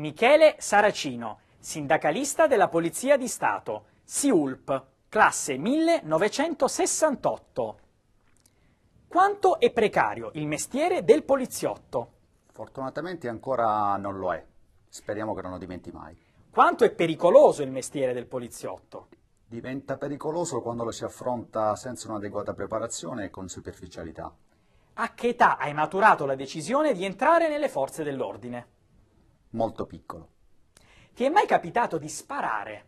Michele Saracino, sindacalista della Polizia di Stato, SIULP, classe 1968. Quanto è precario il mestiere del poliziotto? Fortunatamente ancora non lo è. Speriamo che non lo diventi mai. Quanto è pericoloso il mestiere del poliziotto? Diventa pericoloso quando lo si affronta senza un'adeguata preparazione e con superficialità. A che età hai maturato la decisione di entrare nelle forze dell'ordine? molto piccolo. Ti è mai capitato di sparare?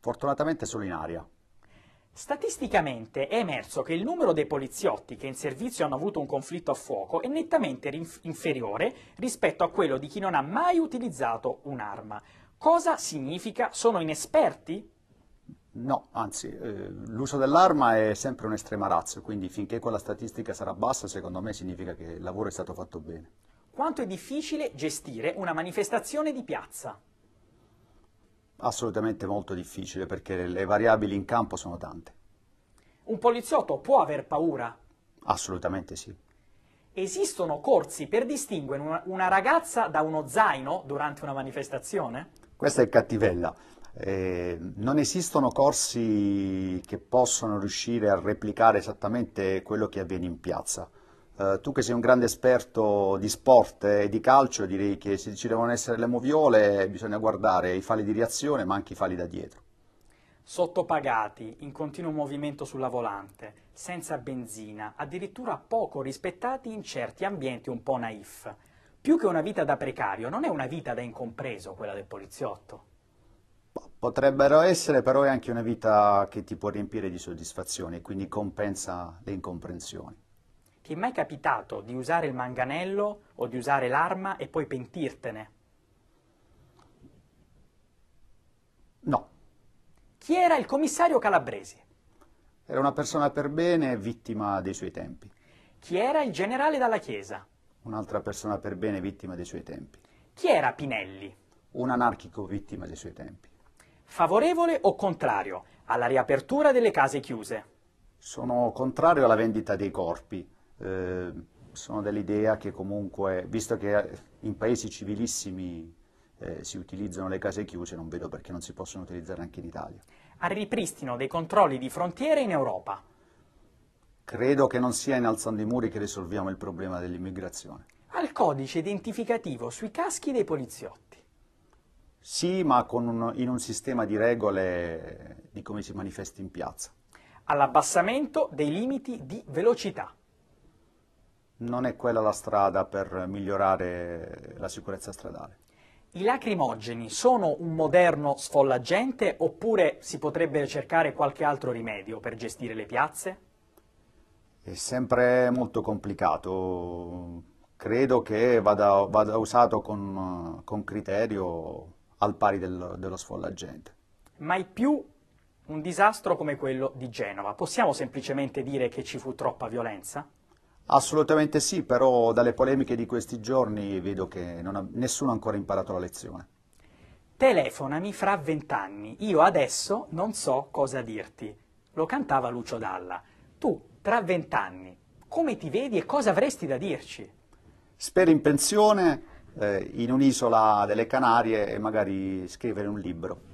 Fortunatamente solo in aria. Statisticamente è emerso che il numero dei poliziotti che in servizio hanno avuto un conflitto a fuoco è nettamente inferiore rispetto a quello di chi non ha mai utilizzato un'arma. Cosa significa? Sono inesperti? No, anzi, eh, l'uso dell'arma è sempre un'estrema razza, quindi finché quella statistica sarà bassa, secondo me significa che il lavoro è stato fatto bene quanto è difficile gestire una manifestazione di piazza? Assolutamente molto difficile perché le variabili in campo sono tante. Un poliziotto può aver paura? Assolutamente sì. Esistono corsi per distinguere una, una ragazza da uno zaino durante una manifestazione? Questa è cattivella. Eh, non esistono corsi che possono riuscire a replicare esattamente quello che avviene in piazza. Eh, tu che sei un grande esperto di sport e di calcio, direi che se ci devono essere le moviole bisogna guardare i fali di reazione ma anche i fali da dietro. Sottopagati, in continuo movimento sulla volante, senza benzina, addirittura poco rispettati in certi ambienti un po' naif. Più che una vita da precario, non è una vita da incompreso quella del poliziotto. Potrebbero essere, però è anche una vita che ti può riempire di soddisfazione, quindi compensa le incomprensioni. Ti è mai capitato di usare il manganello o di usare l'arma e poi pentirtene? No. Chi era il commissario Calabresi? Era una persona per bene, vittima dei suoi tempi. Chi era il generale dalla Chiesa? Un'altra persona per bene, vittima dei suoi tempi. Chi era Pinelli? Un anarchico vittima dei suoi tempi. Favorevole o contrario alla riapertura delle case chiuse? Sono contrario alla vendita dei corpi eh, sono dell'idea che comunque, visto che in paesi civilissimi eh, si utilizzano le case chiuse, non vedo perché non si possono utilizzare anche in Italia. Al ripristino dei controlli di frontiere in Europa. Credo che non sia innalzando i muri che risolviamo il problema dell'immigrazione. Al codice identificativo sui caschi dei poliziotti. Sì, ma un, in un sistema di regole di come si manifesti in piazza. All'abbassamento dei limiti di velocità non è quella la strada per migliorare la sicurezza stradale. I lacrimogeni sono un moderno sfollagente oppure si potrebbe cercare qualche altro rimedio per gestire le piazze? È sempre molto complicato, credo che vada, vada usato con, con, criterio al pari del, dello sfollagente. Mai più un disastro come quello di Genova, possiamo semplicemente dire che ci fu troppa violenza? Assolutamente sì, però dalle polemiche di questi giorni vedo che ha, nessuno ha ancora imparato la lezione. Telefonami fra vent'anni, io adesso non so cosa dirti. Lo cantava Lucio Dalla. Tu, tra vent'anni, come ti vedi e cosa avresti da dirci? Spero in pensione, eh, in un'isola delle Canarie e magari scrivere un libro.